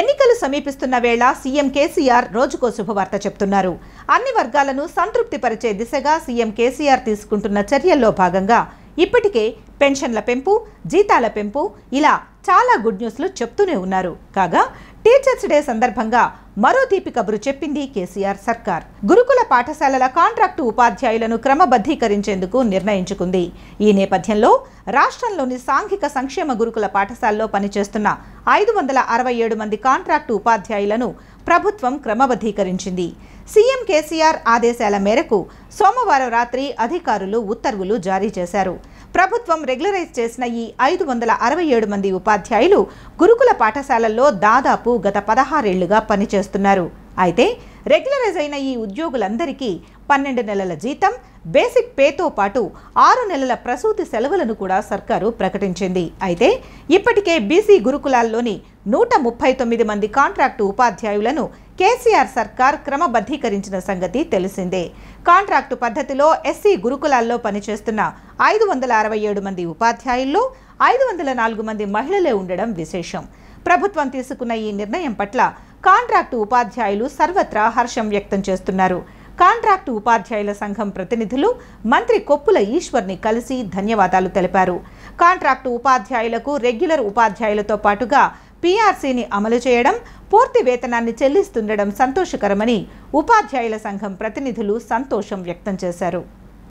ఎన్నికలు సమీపిస్తున్న వేళ సీఎం కేసీఆర్ రోజుకో శుభవార్త చెప్తున్నారు అన్ని వర్గాలను సంతృప్తిపరిచే దిశగా సీఎం కేసీఆర్ తీసుకుంటున్న చర్యల్లో భాగంగా ఇప్పటికే పెన్షన్ల పెంపు జీతాల పెంపు ఇలా చాలా గుడ్ న్యూస్లు చెప్తూనే ఉన్నారు కాగా టీచర్స్ డే సందర్భంగా మరో తీపి కబురు చెప్పింది కేసీఆర్ సర్కార్ గురుకుల పాఠశాలల కాంట్రాక్టు ఉపాధ్యాయులను క్రమబద్ధీకరించేందుకు నిర్ణయించుకుంది ఈ నేపథ్యంలో రాష్ట్రంలోని సాంఘిక సంక్షేమ గురుకుల పాఠశాలలో పనిచేస్తున్న ఐదు వందల అరవై ఏడు మంది కాంట్రాక్టు ఉపాధ్యాయులను ప్రభుత్వం క్రమబద్ధీకరించింది సీఎం కేసీఆర్ ఆదేశాల మేరకు సోమవారం రాత్రి అధికారులు ఉత్తర్వులు జారీ చేశారు ప్రభుత్వం రెగ్యులరైజ్ చేసిన ఈ ఐదు వందల అరవై ఏడు మంది ఉపాధ్యాయులు గురుకుల పాఠశాలల్లో దాదాపు గత పదహారేళ్లుగా పనిచేస్తున్నారు అయితే రెగ్యులరైజ్ అయిన ఈ ఉద్యోగులందరికీ పన్నెండు నెలల జీతం బేసిక్ పేతో పాటు ఆరు నెలల ప్రసూతి సెలవులను కూడా సర్కారు ప్రకటించింది అయితే ఇప్పటికే బీసీ గురుకులాల్లోని నూట ముప్పై తొమ్మిది మంది కాంట్రాక్టు ఉపాధ్యాయులను కేసీఆర్ సర్కార్ క్రమబద్ధీకరించిన సంగతి తెలిసిందే కాంట్రాక్టు పద్ధతిలో ఎస్సీ గురుకులాల్లో పనిచేస్తున్న ఐదు వందల అరవై ఏడు మంది ఉపాధ్యాయుల్లో ఐదు వందల నాలుగు మంది మహిళలే ఉండడం విశేషం ప్రభుత్వం తీసుకున్న ఈ నిర్ణయం పట్ల కాంట్రాక్టు ఉపాధ్యాయులు సర్వత్రా హర్షం వ్యక్తం చేస్తున్నారు కాంట్రాక్టు ఉపాధ్యాయుల సంఘం ప్రతినిధులు మంత్రి కొప్పుల ఈశ్వర్ని కలిసి ధన్యవాదాలు తెలిపారు కాంట్రాక్టు ఉపాధ్యాయులకు రెగ్యులర్ ఉపాధ్యాయులతో పాటుగా పీఆర్సీని అమలు చేయడం పూర్తి వేతనాన్ని చెల్లిస్తుండడం సంతోషకరమని ఉపాధ్యాయుల సంఘం ప్రతినిధులు సంతోషం వ్యక్తం చేశారు